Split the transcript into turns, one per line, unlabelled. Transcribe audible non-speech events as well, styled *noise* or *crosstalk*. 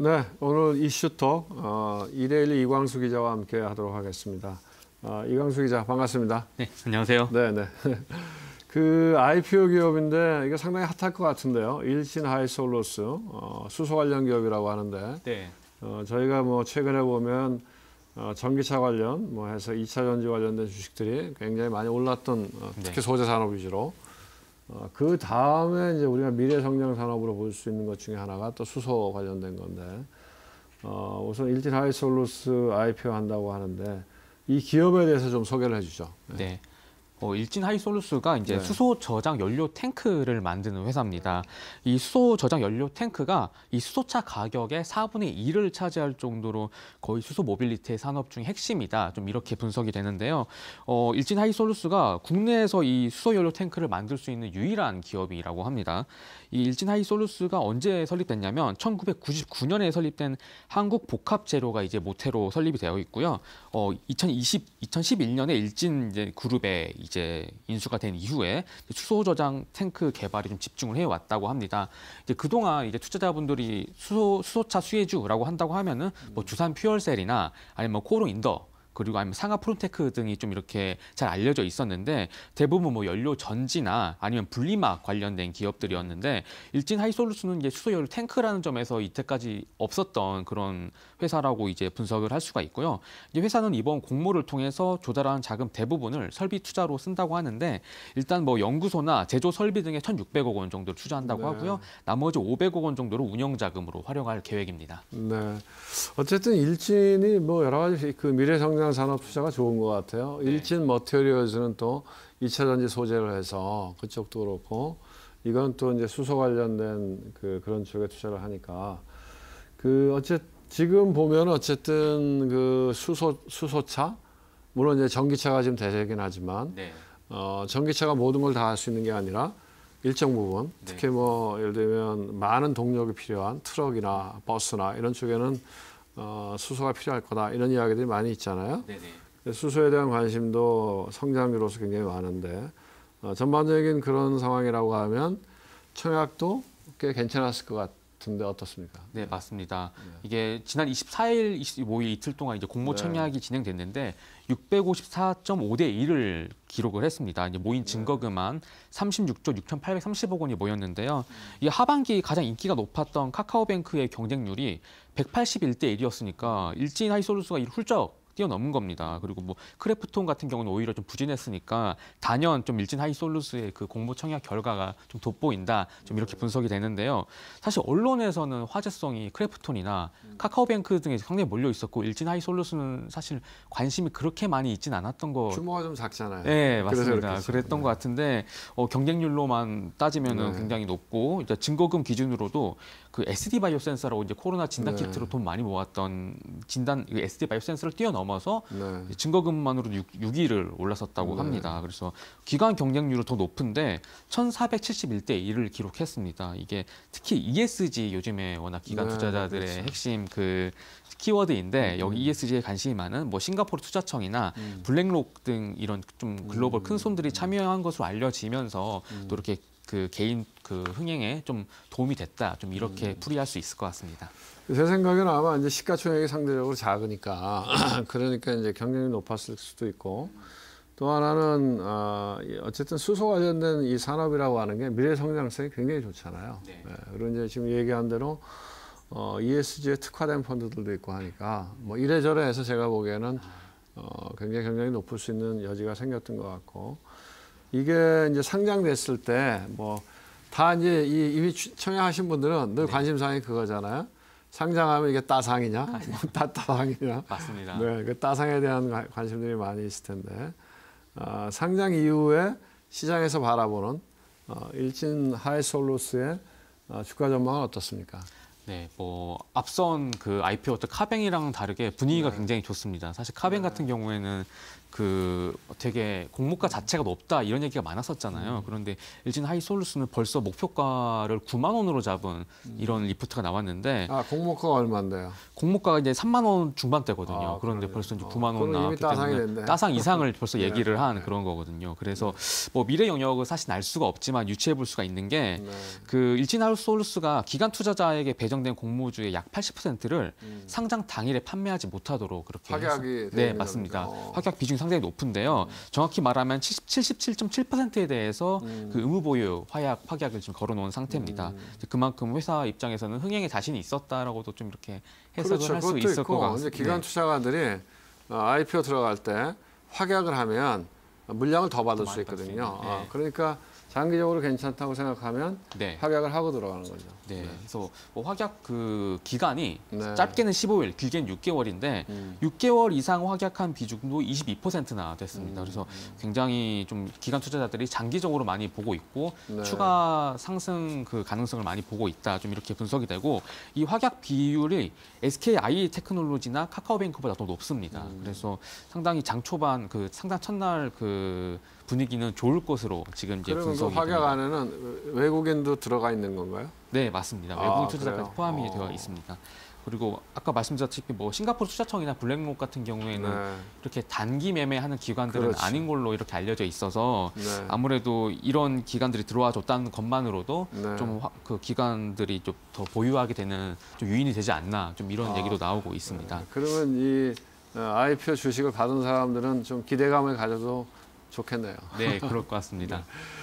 네, 오늘 이슈톡 어, 일레일리 이광수 기자와 함께 하도록 하겠습니다. 어, 이광수 기자 반갑습니다. 네, 안녕하세요. 네, 네. *laughs* 그 IPO 기업인데 이게 상당히 핫할 것 같은데요. 일신 하이솔로스 어, 수소 관련 기업이라고 하는데 네. 어, 저희가 뭐 최근에 보면 어, 전기차 관련 뭐 해서 이차 전지 관련된 주식들이 굉장히 많이 올랐던 어, 네. 특히 네. 소재 산업 위주로 어, 그 다음에 이제 우리가 미래 성장 산업으로 볼 수 있는 것 중에 하나가 또 수소 관련된 건데 어, 우선 일진 하이솔루스 IPO 한다고 하는데 이
기업에 대해서 좀 소개를 해주죠. 네. 네. 어, 일진 하이솔루스가 이제 네. 수소 저장 연료 탱크를 만드는 회사입니다. 이 수소 저장 연료 탱크가 이 수소차 가격의 4분의 1을 차지할 정도로 거의 수소 모빌리티 산업 중 핵심이다. 좀 이렇게 분석이 되는데요. 어, 일진 하이솔루스가 국내에서 이 수소 연료 탱크를 만들 수 있는 유일한 기업이라고 합니다. 이 일진 하이솔루스가 언제 설립됐냐면 1999년에 설립된 한국 복합 재료가 이제 모태로 설립이 되어 있고요. 어, 2020 2011년에 일진 이제 그룹에 이제 인수가 된 이후에 수소 저장 탱크 개발에 좀 집중을 해왔다고 합니다. 이제 그동안 이제 투자자분들이 수소 수소차 수혜주라고 한다고 하면은 뭐 주산 퓨얼셀이나 아니면 뭐 코롱 인더 그리고 아니면 상하 프론테크 등이 좀 이렇게 잘 알려져 있었는데 대부분 뭐 연료 전지나 아니면 분리막 관련된 기업들이었는데 일진 하이솔루스는 이제 수소 연료 탱크라는 점에서 이때까지 없었던 그런 회사라고 이제 분석을 할 수가 있고요. 이제 회사는 이번 공모를 통해서 조달한 자금 대부분을 설비 투자로 쓴다고 하는데 일단 뭐 연구소나 제조 설비 등에 1,600억 원 정도 투자한다고 네. 하고요. 나머지 500억 원 정도로 운영 자금으로 활용할 계획입니다.
네. 어쨌든 일진이 뭐 여러 가지 그 미래 성장 친환경 산업 투자가 좋은 것 같아요. 네. 일진 머테리얼즈는 또 2차 전지 소재를 해서 그쪽도 그렇고 이건 또 이제 수소 관련된 그 그런 쪽에 투자를 하니까 그 어째 지금 보면 어쨌든 그 수소 수소차 물론 이제 전기차가 지금 대세긴 하지만 네. 어, 전기차가 모든 걸 다 할 수 있는 게 아니라 일정 부분 네. 특히 뭐 예를 들면 많은 동력이 필요한 트럭이나 버스나 이런 쪽에는 어, 수소가 필요할 거다 이런 이야기들이 많이 있잖아요. 네네. 네. 수소에 대한 관심도 성장률로서 굉장히 많은데 어, 전반적인 그런 상황이라고 하면 청약도 꽤
괜찮았을 것 같다. 같은데 어떻습니까? 네,
맞습니다.
네. 이게 지난 24일, 25일 이틀 동안 이제 공모 청약이 네. 진행됐는데 654.5대 1을 기록을 했습니다. 이제 모인 네. 증거금만 36조 6,830억 원이 모였는데요. 이 하반기 가장 인기가 높았던 카카오뱅크의 경쟁률이 181대 1이었으니까 일진 하이솔루스가 이 훌쩍 뛰어넘은 겁니다. 그리고 뭐 크래프톤 같은 경우는 오히려 좀 부진했으니까 단연 좀 일진 하이솔루스의 그 공모 청약 결과가 좀 돋보인다. 좀 이렇게 분석이 되는데요. 사실 언론에서는 화제성이 크래프톤이나 카카오뱅크 등에 상당히 몰려 있었고 일진 하이솔루스는 사실 관심이 그렇게 많이 있진 않았던 거.
규모가 좀 작잖아요. 네, 맞습니다. 그랬던 네. 것
같은데 어, 경쟁률로만 따지면은 네. 굉장히 높고 이제 증거금 기준으로도 그 SD 바이오 센서라고 이제 코로나 진단 네. 키트로 네. 돈 많이 모았던 진단 SD 그 바이오 센서를 뛰어넘 넘어서 네. 증거금만으로도 6, 위를 올라섰다고 네. 합니다. 그래서 기관 경쟁률은 더 높은데 1,471대 1을 기록했습니다. 이게 특히 ESG 요즘에 워낙 기관 네, 투자자들의 그렇 핵심 그 키워드인데 음. 여기 ESG에 관심이 많은 뭐 싱가포르 투자청이나 음. 블랙록 등 이런 좀 글로벌 큰 음. 손들이 참여한 것으로 알려지면서 음. 또 이렇게 그 개인 그 흥행에 좀 도움이 됐다. 좀 이렇게 음. 풀이할 수 있을 것 같습니다.
제 생각에는 아마 이제 시가총액이 상대적으로 작으니까 *clears throat* 그러니까 이제 경쟁이 높았을 수도 있고 또 하나는 어, 어쨌든 수소 관련된 이 산업이라고 하는 게 미래 성장성이 굉장히 좋잖아요. 네. 네. 그런 이제 지금 얘기한 대로 어, ESG에 특화된 펀드들도 있고 하니까 뭐 이래저래 해서 제가 보기에는 어, 굉장히 경쟁이 높을 수 있는 여지가 생겼던 것 같고 이게 이제 상장됐을 때 뭐 다 이제 이 이미 청약하신 분들은 늘 네. 관심사항이 그거잖아요. 상장하면 이게 따상이냐, *laughs* 따따상이냐. 맞습니다. 네, 그 따상에 대한 관심들이 많이 있을 텐데 어, 상장 이후에 시장에서 바라보는 어, 일진 하이솔루스의 어, 주가 전망은 어떻습니까?
네, 뭐 앞선 그 IPO 때 카뱅이랑 다르게 분위기가 네. 굉장히 좋습니다. 사실 카뱅 네. 같은 경우에는 그 되게 공모가 자체가 높다 이런 얘기가 많았었잖아요. 음. 그런데 일진 하이솔루스는 벌써 목표가를 9만 원으로 잡은 음. 이런 리포트가 나왔는데 아 공모가가 얼마인데요? 공모가가 이제 3만 원 중반대거든요. 아, 그런데 그래요. 벌써 이제 9만 원 나왔기 따상이 때문에 됐네. 따상 이상을 *laughs* 벌써 네. 얘기를 네. 한 그런 거거든요. 그래서 네. 뭐 미래 영역을 사실 알 수가 없지만 유추해 볼 수가 있는 게그 네. 일진 하이솔루스가 기간 투자자에게 배정 지정된 공모주의 약 80%를 음. 상장 당일에 판매하지 못하도록 그렇게 확약이 네 맞습니다. 어. 확약 비중이 상당히 높은데요. 음. 정확히 말하면 77.7%에 대해서 음. 그 의무 보유 확약 확약을 지금 걸어놓은 상태입니다. 음. 그만큼 회사 입장에서는 흥행에 자신이 있었다라고도 좀 이렇게 해석을 그렇죠. 할수 있을 것 같습니다. 기관 네.
투자가들이 IPO 어, 들어갈 때 확약을 하면 물량을 더 받을 더수 있거든요. 네. 아, 그러니까. 장기적으로 괜찮다고 생각하면 네. 확약을 하고 들어가는 거죠.
네. 네. 그래서 뭐 확약 그 기간이 네. 짧게는 15일, 길게는 6개월인데 음. 6개월 이상 확약한 비중도 22%나 됐습니다. 음. 그래서 굉장히 좀 기간 투자자들이 장기적으로 많이 보고 있고 네. 추가 상승 그 가능성을 많이 보고 있다. 좀 이렇게 분석이 되고 이 확약 비율이 SKI 테크놀로지나 카카오뱅크보다 더 높습니다. 음. 그래서 상당히 장 초반 그 상당 첫날 그 분위기는 좋을 것으로 지금 이제 분석. 그 확약 안에는
외국인도 들어가 있는 건가요?
네, 맞습니다. 아, 외국인 투자자까지 포함이 어. 되어 있습니다. 그리고 아까 말씀드렸다시피 뭐 싱가포르 투자청이나 블랙록 같은 경우에는 네. 이렇게 단기 매매하는 기관들은 그렇지. 아닌 걸로 이렇게 알려져 있어서 네. 아무래도 이런 기관들이 들어와 줬다는 것만으로도 네. 좀그 기관들이 좀 더 보유하게 되는 좀 유인이 되지 않나 좀 이런 아, 얘기도 나오고 있습니다. 네.
그러면 이 IPO 어, 주식을 받은 사람들은 좀 기대감을 가져도 좋겠네요. 네, 그럴
것 같습니다. *laughs* 네.